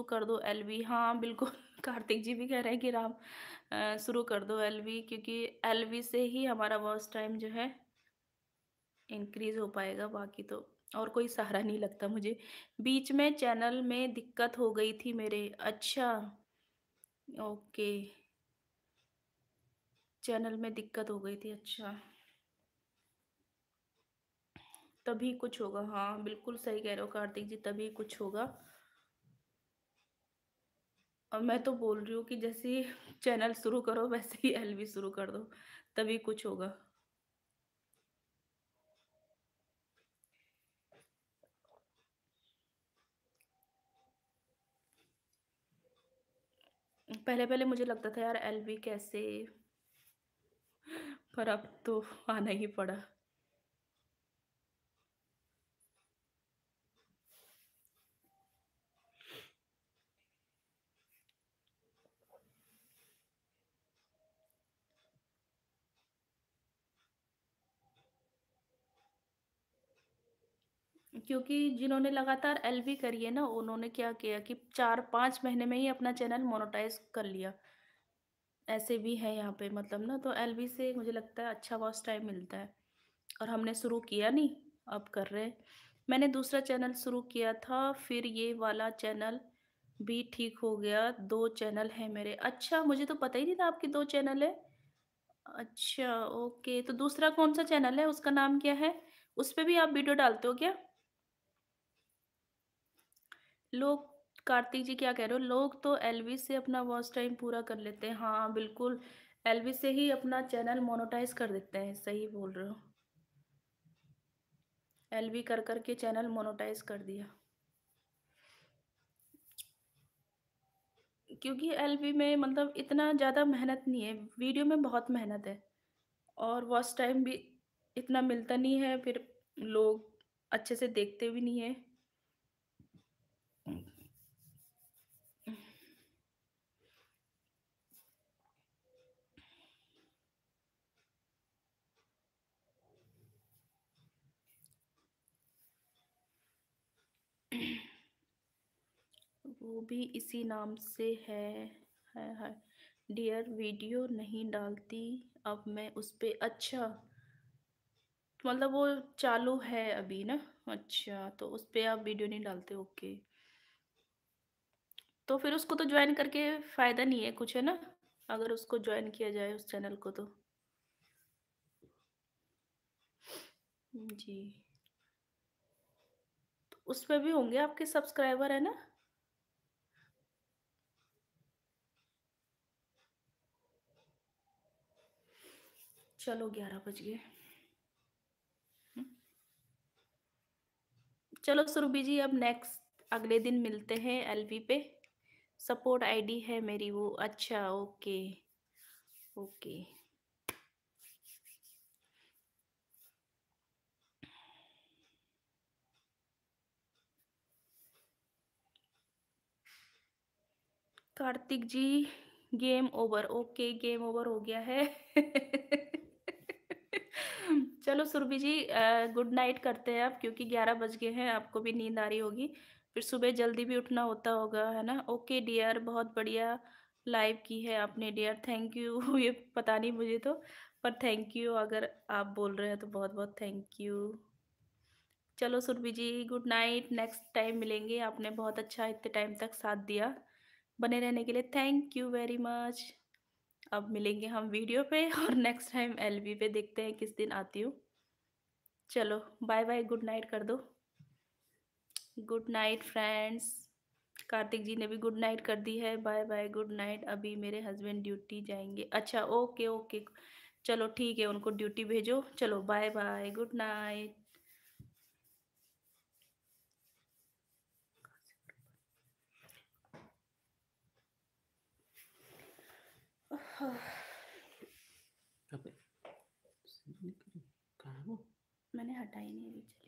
शुरू कर दो एलवी हाँ बिल्कुल कार्तिक जी भी कह रहे हैं कि राम शुरू कर दो एलवी क्योंकि एलवी से ही हमारा वॉच टाइम जो है इंक्रीज हो पाएगा बाकी तो और कोई सहारा नहीं लगता मुझे बीच में चैनल में दिक्कत हो गई थी मेरे अच्छा ओके चैनल में दिक्कत हो गई थी अच्छा तभी कुछ होगा हाँ बिल्कुल सही कह रहे हो कार्तिक जी तभी कुछ होगा और मैं तो बोल रही हूँ कि जैसे ही चैनल शुरू करो वैसे ही एलवी शुरू कर दो तभी कुछ होगा पहले पहले मुझे लगता था यार एलवी कैसे पर अब तो आना ही पड़ा क्योंकि जिन्होंने लगातार एल करी है ना उन्होंने क्या किया कि चार पाँच महीने में ही अपना चैनल मोनोटाइज कर लिया ऐसे भी हैं यहाँ पे मतलब ना तो एल से मुझे लगता है अच्छा वॉस टाइम मिलता है और हमने शुरू किया नहीं अब कर रहे मैंने दूसरा चैनल शुरू किया था फिर ये वाला चैनल भी ठीक हो गया दो चैनल हैं मेरे अच्छा मुझे तो पता ही नहीं था आपके दो चैनल है अच्छा ओके तो दूसरा कौन सा चैनल है उसका नाम क्या है उस पर भी आप वीडियो डालते हो क्या लोग कार्तिक जी क्या कह रहे हो लोग तो एलविस से अपना वॉच टाइम पूरा कर लेते हैं हाँ बिल्कुल एलविस से ही अपना चैनल मोनोटाइज कर देते हैं सही बोल रहे हो एलवी कर कर के चैनल मोनोटाइज कर दिया क्योंकि एलवी में मतलब इतना ज़्यादा मेहनत नहीं है वीडियो में बहुत मेहनत है और वॉच टाइम भी इतना मिलता नहीं है फिर लोग अच्छे से देखते भी नहीं है वो भी इसी नाम से है, है, है डियर वीडियो नहीं डालती अब मैं उस पर अच्छा मतलब वो चालू है अभी ना अच्छा तो उस पर आप वीडियो नहीं डालते ओके तो फिर उसको तो ज्वाइन करके फ़ायदा नहीं है कुछ है ना अगर उसको ज्वाइन किया जाए उस चैनल को तो जी तो उस पर भी होंगे आपके सब्सक्राइबर है ना चलो ग्यारह बज गए हम्म। चलो सुरभि जी अब नेक्स्ट अगले दिन मिलते हैं एलवी पे सपोर्ट आईडी है मेरी वो अच्छा okay okay Kartik ji game over okay game over हो गया है चलो सुरभि जी गुड नाइट करते हैं आप क्योंकि ग्यारह बज गए हैं आपको भी नींद आ रही होगी फिर सुबह जल्दी भी उठना होता होगा है ना ओके डियर बहुत बढ़िया लाइव की है आपने डियर थैंक यू ये पता नहीं मुझे तो पर थैंक यू अगर आप बोल रहे हैं तो बहुत बहुत थैंक यू चलो Surbhi ji good night next time मिलेंगे आपने बहुत अच्छा इतने टाइम तक साथ दिया बने रहने के लिए थैंक यू वेरी मच अब मिलेंगे हम वीडियो पे और नेक्स्ट टाइम एलवी पे देखते हैं किस दिन आती हूँ चलो बाय बाय गुड नाइट कर दो good night friends Kartik ji ने भी गुड नाइट कर दी है बाय बाय गुड नाइट अभी मेरे हस्बैंड ड्यूटी जाएंगे अच्छा ओके ओके चलो ठीक है उनको ड्यूटी भेजो चलो बाय बाय गुड नाइट अबे कहाँ वो मैंने हटाई नहीं